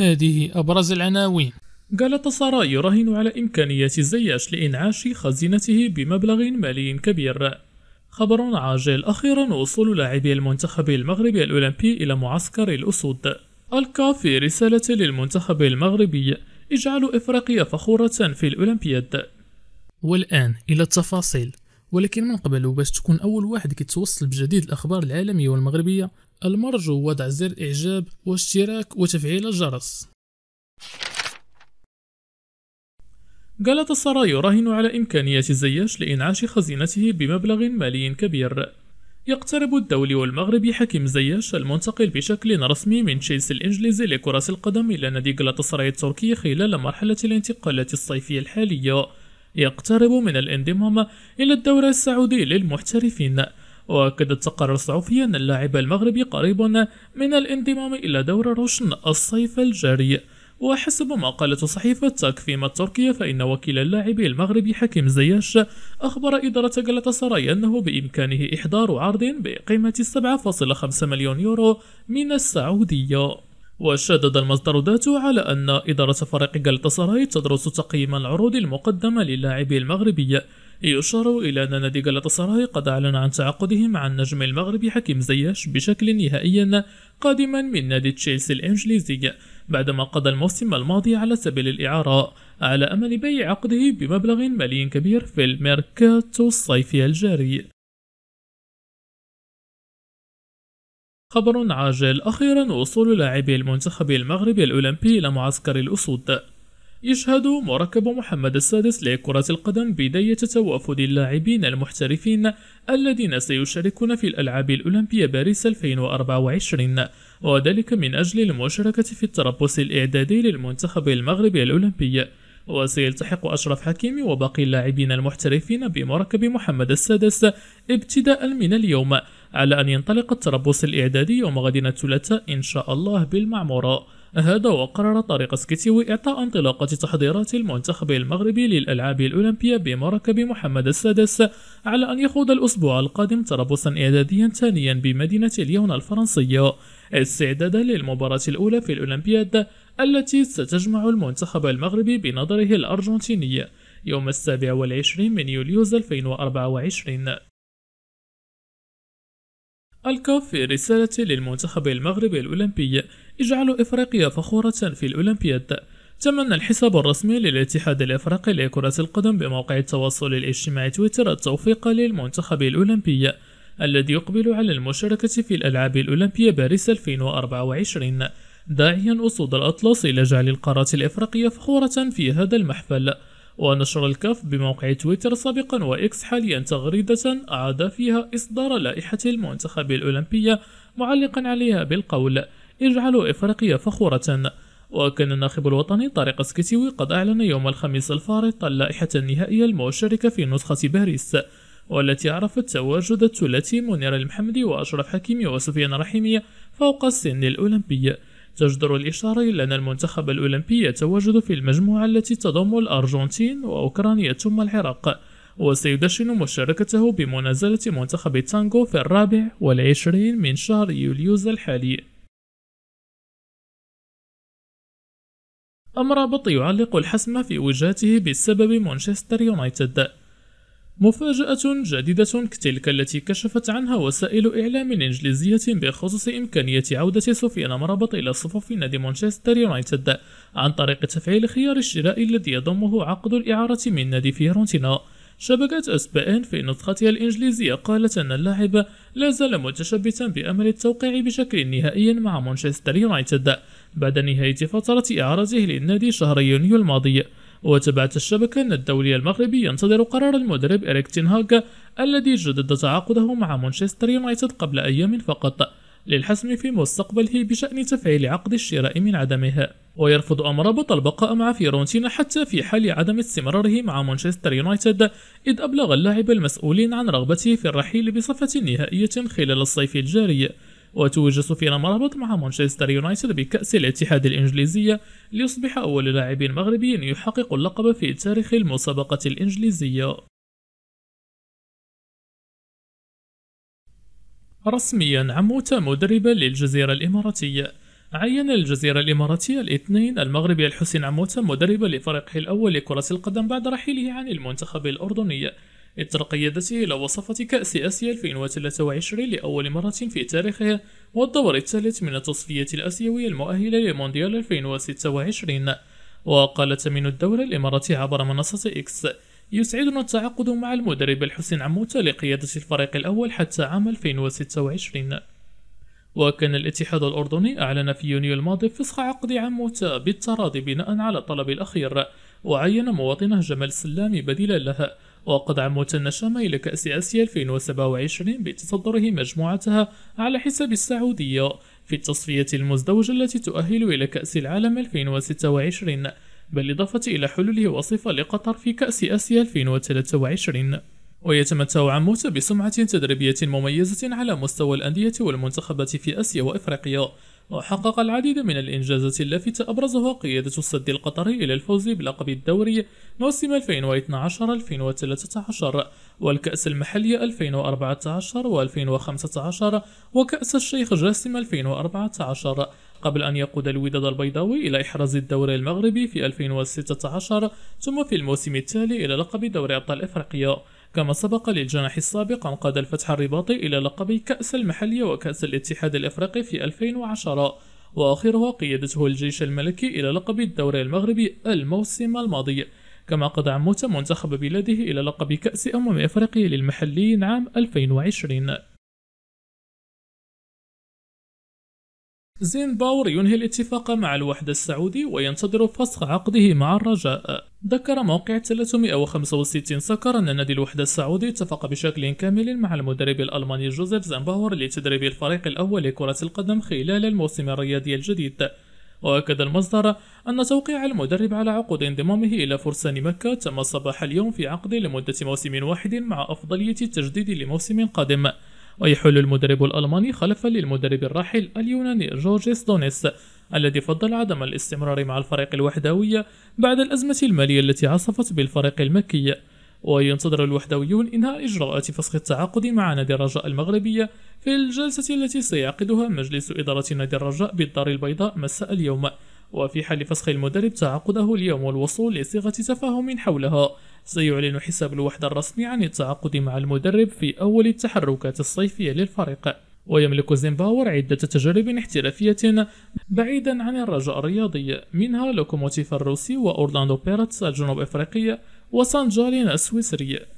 هذه أبرز العناوين قالت تصارى يراهن على إمكانية الزياش لإنعاش خزينته بمبلغ مالي كبير خبر عاجل أخيرا وصول لاعبي المنتخب المغربي الأولمبي إلى معسكر الأسود ألقى في رسالة للمنتخب المغربي اجعلوا إفريقيا فخورة في الأولمبياد والآن إلى التفاصيل ولكن من قبل وباش تكون أول واحد كيتوصل بجديد الأخبار العالمية والمغربية المرجو وضع زر إعجاب واشتراك وتفعيل الجرس قالت السراي يراهن على امكانيه الزياش لإنعاش خزينته بمبلغ مالي كبير يقترب الدولي والمغربي حكيم زياش المنتقل بشكل رسمي من تشيلسي الإنجليزي لكرة القدم إلى نادي جلاتاسراي التركي خلال مرحلة الانتقالات الصيفية الحالية يقترب من الانضمام إلى الدوري السعودي للمحترفين وأكدت تقارير صحفية أن اللاعب المغربي قريب من الانضمام إلى دورة روشن الصيف الجاري وحسب ما قالت صحيفة تكفيم التركية فإن وكيل اللاعب المغربي حكيم زياش أخبر إدارة سراي أنه بإمكانه إحضار عرض بقيمة 7.5 مليون يورو من السعودية وشدد المصدر ذاته على أن إدارة فريق غالاتاسراي تدرس تقييم العروض المقدمة للاعبي المغربي يشار إلى أن نادي غالاتاسراي قد أعلن عن تعاقده مع النجم المغربي حكيم زياش بشكل نهائي قادما من نادي تشيلسي الإنجليزي بعدما قضى الموسم الماضي على سبيل الإعارة على أمل بيع عقده بمبلغ مالي كبير في الميركاتو الصيفي الجاري خبر عاجل أخيرا وصول لاعبي المنتخب المغربي الأولمبي إلى معسكر الأسود يشهد مركب محمد السادس لكرة القدم بداية توافد اللاعبين المحترفين الذين سيشاركون في الألعاب الأولمبية باريس 2024 وذلك من أجل المشاركة في التربص الإعدادي للمنتخب المغربي الأولمبي وسيلتحق أشرف حكيمي وباقي اللاعبين المحترفين بمركب محمد السادس ابتداء من اليوم على أن ينطلق التربص الإعدادي يوم غد الثلاثاء إن شاء الله بالمعمورة هذا وقرر طارق سكيتيوي إعطاء انطلاقة تحضيرات المنتخب المغربي للألعاب الأولمبية بمركب محمد السادس على أن يخوض الأسبوع القادم تربصا إعداديا ثانيا بمدينة ليون الفرنسية استعدادا للمباراة الأولى في الأولمبياد التي ستجمع المنتخب المغربي بنظره الأرجنتيني يوم السابع والعشرين من يوليوز 2024 الكاف في رسالة للمنتخب المغربي الأولمبي اجعلوا إفريقيا فخورة في الأولمبياد تمنى الحساب الرسمي للاتحاد الإفريقي لكرة القدم بموقع التواصل الاجتماعي تويتر التوفيق للمنتخب الأولمبي الذي يقبل على المشاركة في الألعاب الأولمبية باريس 2024 داعيا أسود الأطلس إلى جعل القارات الإفريقية فخورة في هذا المحفل ونشر الكف بموقع تويتر سابقا وإكس حاليا تغريدة أعاد فيها إصدار لائحة المنتخب الأولمبية معلقا عليها بالقول اجعلوا إفريقيا فخورة وكان الناخب الوطني طارق سكتيوي قد أعلن يوم الخميس الفارط اللائحة النهائية المشاركة في نسخة باريس والتي عرفت تواجد الثلاثي منير المحمدي وأشرف حكيمي وسفيان رحيمي فوق السن الأولمبي تجدر الإشارة إلى أن المنتخب الأولمبي يتواجد في المجموعة التي تضم الأرجنتين وأوكرانيا ثم العراق وسيدشن مشاركته بمنازلة منتخب التانغو في الرابع والعشرين من شهر يوليوز الحالي أمرابط يعلق الحسم في وجهته بسبب مانشستر يونايتد مفاجأة جديدة كتلك التي كشفت عنها وسائل إعلام إنجليزية بخصوص إمكانية عودة سفيان مرابط إلى صفوف نادي مانشستر يونايتد عن طريق تفعيل خيار الشراء الذي يضمه عقد الإعارة من نادي فيرونتينا شبكة أسبان في نسختها الإنجليزية قالت أن اللاعب لا زال متشبثا بأمل التوقيع بشكل نهائي مع مانشستر يونايتد بعد نهاية فترة إعارته للنادي شهر يونيو الماضي. وتبعت الشبكة أن الدولي المغربي ينتظر قرار المدرب إريك تينهاغ الذي جدد تعاقده مع مانشستر يونايتد قبل أيام فقط للحسم في مستقبله بشأن تفعيل عقد الشراء من عدمه ويرفض أمرابط البقاء مع فيرونتينا حتى في حال عدم استمراره مع مانشستر يونايتد إذ أبلغ اللاعب المسؤولين عن رغبته في الرحيل بصفة نهائية خلال الصيف الجاري وتوج سفيان مرابط مع مانشستر يونايتد بكأس الاتحاد الإنجليزية ليصبح أول لاعب مغربي يحقق اللقب في تاريخ المسابقة الإنجليزية رسميا عموتا مدربا للجزيرة الإماراتية عين الجزيرة الإماراتية الاثنين المغربي الحسين عموتا مدربا لفريقه الأول لكرة القدم بعد رحيله عن المنتخب الأردني إثر قيادته إلى وصفة كأس آسيا 2023 لأول مرة في تاريخه والدور الثالث من التصفية الآسيوية المؤهلة لمونديال 2026 وقال تمين الدولة الإماراتي عبر منصة إكس يسعدنا التعاقد مع المدرب الحسين عموتة لقيادة الفريق الأول حتى عام 2026 وكان الاتحاد الأردني أعلن في يونيو الماضي فسخ عقد عموتة بالتراضي بناء على الطلب الأخير وعين مواطنه جمال سلامي بديلا لها وقد عمت النشامة إلى كأس آسيا 2027 بتصدره مجموعتها على حساب السعودية في التصفية المزدوجة التي تؤهل إلى كأس العالم 2026 بالإضافة إلى حلول وصفة لقطر في كأس آسيا 2023 ويتمتع عموت بسمعة تدريبية مميزة على مستوى الأندية والمنتخبات في آسيا وإفريقيا وحقق العديد من الإنجازات اللافتة أبرزها قيادة السد القطري إلى الفوز بلقب الدوري موسم 2012-2013 والكأس المحلية 2014 و2015 وكأس الشيخ جاسم 2014 قبل أن يقود الوداد البيضاوي إلى إحراز الدوري المغربي في 2016 ثم في الموسم التالي إلى لقب دوري أبطال إفريقيا كما سبق للجناح السابق انقاد الفتح الرباطي إلى لقب كأس المحلية وكأس الاتحاد الإفريقي في 2010 وآخرها قيادته الجيش الملكي إلى لقب الدوري المغربي الموسم الماضي كما قاد عموت منتخب بلاده إلى لقب كأس أمم إفريقيا للمحليين عام 2020 زين باور ينهي الاتفاق مع الوحدة السعودي وينتظر فسخ عقده مع الرجاء ذكر موقع 365 سكر أن نادي الوحدة السعودي اتفق بشكل كامل مع المدرب الألماني جوزيف زنباور لتدريب الفريق الأول لكرة القدم خلال الموسم الرياضي الجديد وأكد المصدر أن توقيع المدرب على عقد انضمامه إلى فرسان مكة تم صباح اليوم في عقد لمدة موسم واحد مع أفضلية التجديد لموسم قادم ويحل المدرب الألماني خلفا للمدرب الراحل اليوناني جورجيس دونيس الذي فضل عدم الاستمرار مع الفريق الوحدوي بعد الأزمة المالية التي عصفت بالفريق المكي وينتظر الوحدويون إنهاء إجراءات فسخ التعاقد مع نادي الرجاء المغربية في الجلسة التي سيعقدها مجلس إدارة نادي الرجاء بالدار البيضاء مساء اليوم وفي حال فسخ المدرب تعاقده اليوم والوصول لصيغة تفاهم حولها سيعلن حساب الوحدة الرسمي عن التعاقد مع المدرب في أول التحركات الصيفية للفريق ويملك زيمباور عدة تجارب احترافية بعيدا عن الرجاء الرياضي منها لوكوموتيف الروسي وأورلاندو بيرتس الجنوب أفريقية وسانجالين السويسري